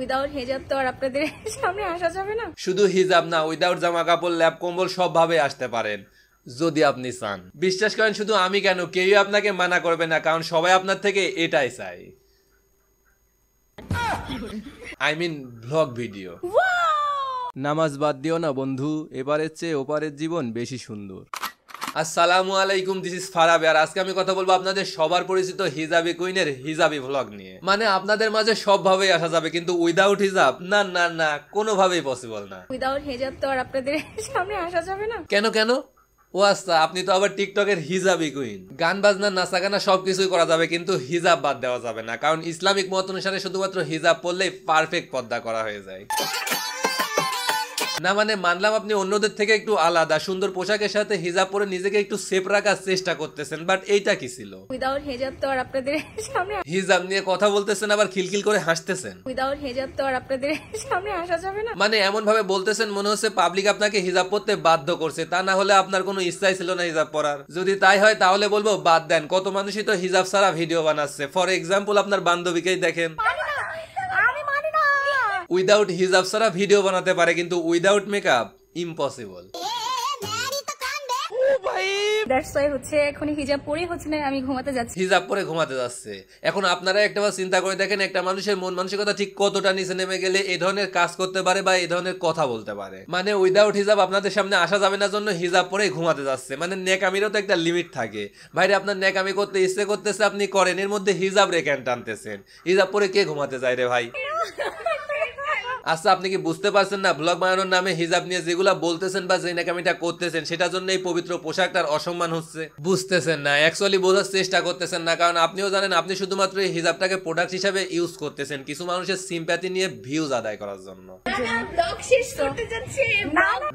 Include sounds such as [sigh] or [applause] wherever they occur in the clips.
[laughs] শুধু হিজাব না উইদাউট জামা কাপড় কম্বল আসতে পারেন যদি আপনি চান বিশ্বাস করেন শুধু আমি কেন আপনাকে মানা করবে না কারণ সবাই আপনার থেকে এটাই চাই আই মিন ব্লগ ভিডিও নামাজ বাদ দিও না বন্ধু এবারের চেয়ে ওপারের জীবন বেশি সুন্দর আসসালামু আলাইকুম দিস ইস ফারাবে আর আজকে আমি কথা বলবো আপনাদের সবার পরিচিত হিজাবি কুইনের হিজাবি ভ্লগ নিয়ে মানে আপনাদের মাঝে সবভাবেই আসা যাবে কিন্তু উইদাউট হিজাব না না না কোনোভাবেই পসিবল না উইদাউট হিজাব তো আর আপনাদের সামনে আসা যাবে না কেন কেন ও আচ্ছা আপনি তো আবার টিকটকের হিজাবি কুইন গান বাজনা নাচা গানা সবকিছুই করা যাবে কিন্তু হিজাব বাদ দেওয়া যাবে না কারণ ইসলামিক মত অনুসারে শুধুমাত্র হিজাব পরলেই পারফেক্ট পর্দা করা হয়ে যায় না মানে মানলাম আপনি অন্যদের থেকে একটু আলাদা সুন্দর পোশাকের সাথে হিজাব পরে নিজেকে একটু সেফ রাখার চেষ্টা করতেছেন বাট এইটা কি ছিল উইদাউট হিজাব তো আর আপনাদের সামনে হিজাব নিয়ে কথা বলতেছেন আবার খিলখিল করে হাসতেছেন উইদাউট হিজাব তো আর আপনাদের সামনে আসা যাবে না মানে এমন ভাবে বলতেছেন মনে হচ্ছে পাবলিক আপনাকে হিজাব পরতে বাধ্য করছে তা না হলে আপনার কোনো ইচ্ছাই ছিল না হিজাব পরার যদি তাই হয় তাহলে বলবো বাদ দেন কত মানুষই তো হিজাব সারা ভিডিও বানাচ্ছে ফর এক্সাম্পল আপনার বান্ধবীকেই দেখেন মানে উইদাউট হিজাব ছাড়া ভিডিও বানাতে পারে কিন্তু উইদাউট মেকআপ ইম্পসিবল এখন পরে ঘুমাতে যাচ্ছে এখন আপনারা চিন্তা করে দেখেন একটা মানুষের মন মানসিকতা ঠিক কতটা নিচে নেমে গেলে এই ধরনের কাজ করতে পারে বা এই ধরনের কথা বলতে পারে মানে উইদাউট আপনাদের সামনে আসা যাবে না জন্য পরে ঘুমাতে যাচ্ছে মানে তো একটা লিমিট থাকে ভাইরে আপনার করতে ইচ্ছে করতেছে আপনি করেন এর মধ্যে হিজাব রেখে টানতেছেন হিজাব পরে কে ঘুমাতে যায় রে ভাই [laughs] আচ্ছা আপনি কি বুঝতে পারছেন না ব্লগ বানানোর নামে হিজাব নিয়ে যেগুলা বলতেছেন বা যে নাকি করতেছেন সেটার জন্য এই পবিত্র পোশাকটার অসম্মান হচ্ছে বুঝতেছেন না অ্যাকচুয়ালি বোঝার চেষ্টা করতেছেন না কারণ আপনিও জানেন আপনি শুধুমাত্র এই হিজাবটাকে প্রোডাক্ট হিসাবে ইউজ করতেছেন কিছু মানুষের সিম্প্যাথি নিয়ে ভিউজ আদায় করার জন্য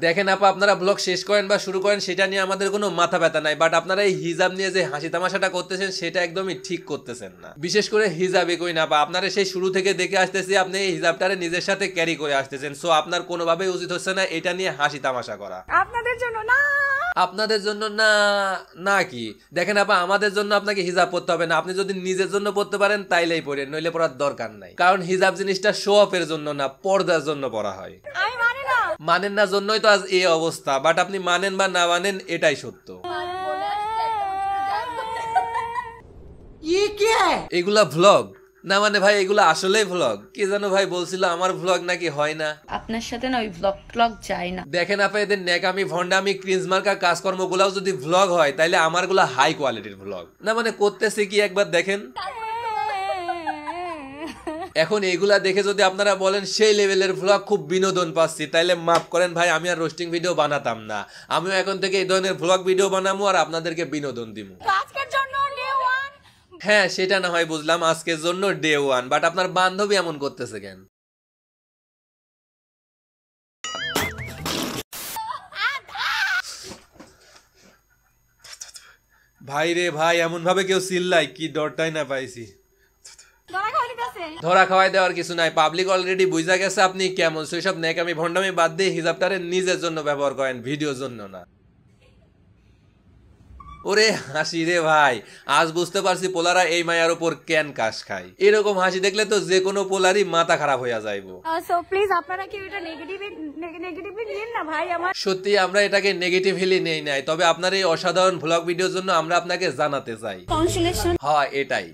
দেখেন আপা আপনারা ব্লগ শেষ করেন বা শুরু করেন সেটা নিয়ে আমাদের কোনো মাথা ব্যথা নাই বাট আপনারা এই হিজাব নিয়ে যে হাসি তামাশাটা করতেছেন সেটা একদমই ঠিক করতেছেন না বিশেষ করে হিজাবে কই না আপনারা সেই শুরু থেকে দেখে আসতেছি আপনি এই হিজাবটারে নিজের সাথে ক্যারি করে আসতেছেন সো আপনার কোনোভাবেই উচিত হচ্ছে না এটা নিয়ে হাসি তামাশা করা আপনাদের জন্য না আপনাদের জন্য না না কি দেখেন আপা আমাদের জন্য আপনাকে হিজাব পড়তে হবে না আপনি যদি নিজের জন্য পড়তে পারেন তাইলেই পড়েন নইলে পড়ার দরকার নাই কারণ হিজাব জিনিসটা শো অফের জন্য না পর্দার জন্য পড়া হয় মানে মানেন না জন্যই তো আজ এই অবস্থা বাট আপনি মানেন বা না মানেন এটাই সত্য এগুলা ভ্লগ না মানে ভাই এগুলো আসলেই ভ্লগ কে জানো ভাই বলছিল আমার ভ্লগ নাকি হয় না আপনার সাথে না ওই ভ্লগ ভ্লগ যায় না দেখেন আপনি এদের নেকামি ভন্ডামি মার্কা ক্রিজমার্কা কাজকর্মগুলাও যদি ভ্লগ হয় তাহলে গুলো হাই কোয়ালিটির ভ্লগ না মানে করতেছে কি একবার দেখেন এখন এগুলা দেখে যদি আপনারা বলেন সেই লেভেলের ভ্লগ খুব বিনোদন পাচ্ছি তাইলে মাফ করেন ভাই আমি আর রোস্টিং ভিডিও বানাতাম না আমিও এখন থেকে এই ধরনের ভ্লগ ভিডিও বানাবো আর আপনাদেরকে বিনোদন দিব হ্যাঁ সেটা না হয় বুঝলাম আজকের জন্য ডে ওয়ান বাট আপনার বান্ধবী এমন করতেছে কেন ভাই রে ভাই এমন ভাবে কেউ চিল্লাই কি ডরটাই না পাইছি ধরা খাওয়াই দেওয়ার কিছু নাই পাবলিক অলরেডি বুঝা গেছে আপনি কেমন সেসব আমি ভণ্ডামি বাদ দিয়ে হিসাবটারে নিজের জন্য ব্যবহার করেন ভিডিওর জন্য না ওরে হাসি রে ভাই আজ বুঝতে পারছি পোলারা এই মায়ার উপর কেন কাশ খায় এরকম হাসি দেখলে তো যে কোনো পোলারই মাথা খারাপ হয়ে যায় সো প্লিজ আপনারা কি এটা নিন না ভাই আমার সত্যি আমরা এটাকে নেগেটিভলি নেই নাই তবে আপনার এই অসাধারণ ভ্লগ ভিডিওর জন্য আমরা আপনাকে জানাতে চাই হ্যাঁ এটাই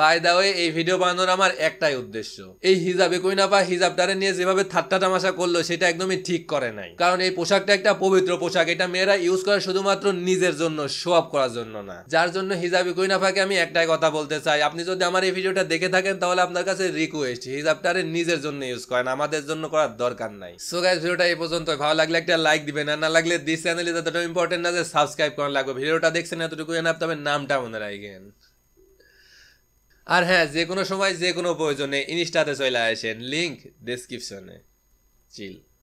বাই দা ওয়ে এই ভিডিও বানানোর আমার একটাই উদ্দেশ্য এই হিজাবে কুইনাপা হিজাবটারে নিয়ে যেভাবে ঠাট্টা তামাশা করলো সেটা একদমই ঠিক করে নাই কারণ এই পোশাকটা একটা পবিত্র পোশাক এটা মেয়েরা ইউজ করে শুধুমাত্র নিজের জন্য শো আপ করার জন্য না যার জন্য হিজাবি পাকে আমি একটাই কথা বলতে চাই আপনি যদি আমার এই ভিডিওটা দেখে থাকেন তাহলে আপনার কাছে রিকোয়েস্ট হিজাবটারে নিজের জন্য ইউজ করেন আমাদের জন্য করার দরকার নাই সো গাইস ভিডিওটা এই পর্যন্ত ভালো লাগলে একটা লাইক দিবেন আর না লাগলে দিস চ্যানেলে যতটা ইম্পর্টেন্ট না যে সাবস্ক্রাইব করা লাগবে ভিডিওটা দেখছেন এতটুকু জানাব তবে নামটা মনে রাখবেন আর হ্যাঁ যে কোনো সময় যে কোনো প্রয়োজনে ইনস্টাতে চলে আসেন লিঙ্ক ডিসক্রিপশনে চিল